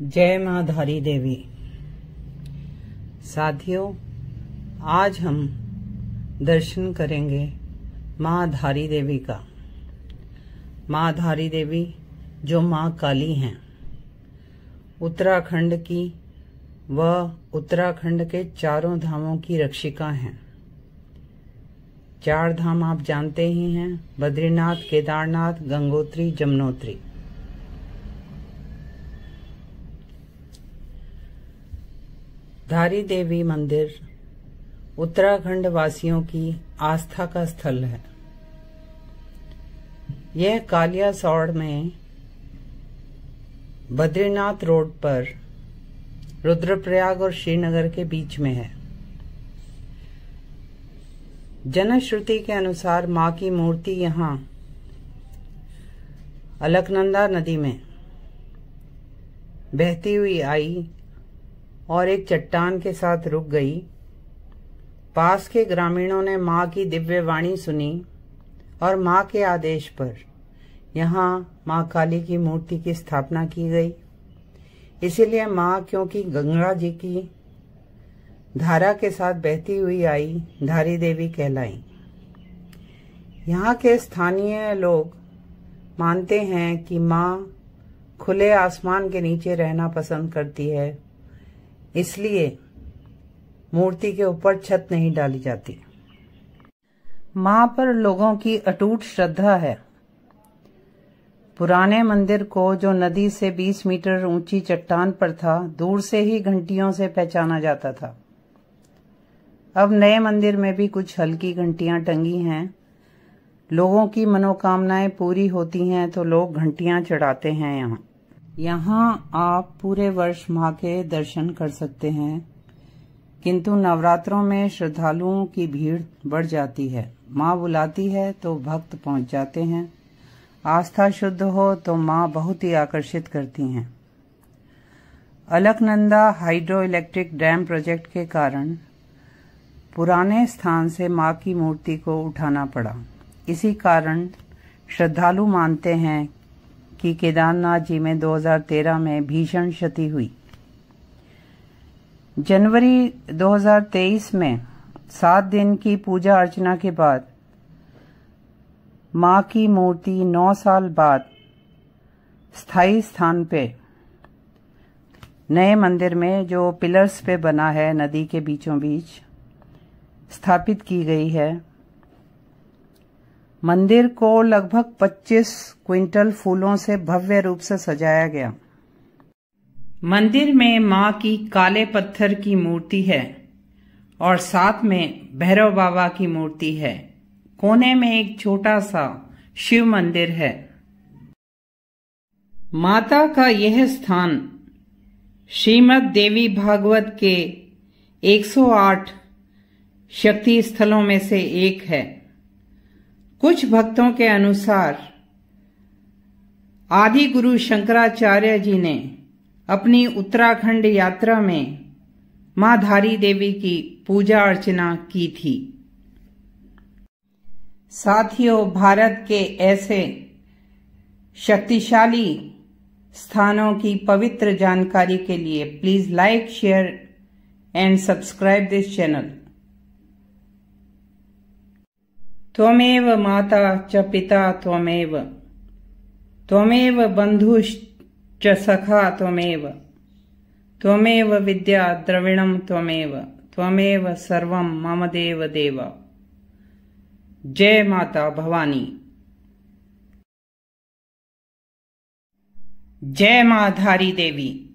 जय माँ धारी देवी साथियों आज हम दर्शन करेंगे माँ धारी देवी का माँ धारी देवी जो माँ काली हैं उत्तराखंड की व उत्तराखंड के चारों धामों की रक्षिका हैं चार धाम आप जानते ही हैं बद्रीनाथ केदारनाथ गंगोत्री जमुनोत्री धारी देवी मंदिर उत्तराखंड वासियों की आस्था का स्थल है यह कालिया सौड़ में बद्रीनाथ रोड पर रुद्रप्रयाग और श्रीनगर के बीच में है जनश्रुति के अनुसार मां की मूर्ति यहां अलकनंदा नदी में बहती हुई आई और एक चट्टान के साथ रुक गई पास के ग्रामीणों ने माँ की दिव्य वाणी सुनी और माँ के आदेश पर यहाँ माँ काली की मूर्ति की स्थापना की गई इसीलिए माँ क्योंकि गंगा जी की धारा के साथ बहती हुई आई धारी देवी कहलाई यहाँ के स्थानीय लोग मानते हैं कि माँ खुले आसमान के नीचे रहना पसंद करती है इसलिए मूर्ति के ऊपर छत नहीं डाली जाती मां पर लोगों की अटूट श्रद्धा है पुराने मंदिर को जो नदी से 20 मीटर ऊंची चट्टान पर था दूर से ही घंटियों से पहचाना जाता था अब नए मंदिर में भी कुछ हल्की घंटियां टंगी हैं लोगों की मनोकामनाएं पूरी होती हैं तो लोग घंटियां चढ़ाते हैं यहाँ यहाँ आप पूरे वर्ष माँ के दर्शन कर सकते हैं किंतु नवरात्रों में श्रद्धालुओं की भीड़ बढ़ जाती है माँ बुलाती है तो भक्त पहुंच जाते हैं आस्था शुद्ध हो तो माँ बहुत ही आकर्षित करती हैं Alaknanda hydro electric dam project के कारण पुराने स्थान से माँ की मूर्ति को उठाना पड़ा इसी कारण श्रद्धालु मानते हैं कि केदारनाथ जी में 2013 में भीषण क्षति हुई जनवरी 2023 में सात दिन की पूजा अर्चना के बाद मां की मूर्ति नौ साल बाद स्थायी स्थान पे नए मंदिर में जो पिलर्स पे बना है नदी के बीचों बीच स्थापित की गई है मंदिर को लगभग 25 क्विंटल फूलों से भव्य रूप से सजाया गया मंदिर में मां की काले पत्थर की मूर्ति है और साथ में भैरव बाबा की मूर्ति है कोने में एक छोटा सा शिव मंदिर है माता का यह स्थान श्रीमद देवी भागवत के 108 शक्ति स्थलों में से एक है कुछ भक्तों के अनुसार आदि गुरु शंकराचार्य जी ने अपनी उत्तराखंड यात्रा में मां धारी देवी की पूजा अर्चना की थी साथियों भारत के ऐसे शक्तिशाली स्थानों की पवित्र जानकारी के लिए please like share and subscribe this channel त्वमेव माता च पिता त्वमेव त्वमेव बन्धुश्च सखा त्वमेव त्वमेव विद्या द्रविणम त्वमेव त्वमेव सर्वम मम देव देव जय माता भवानी जय माधारी देवी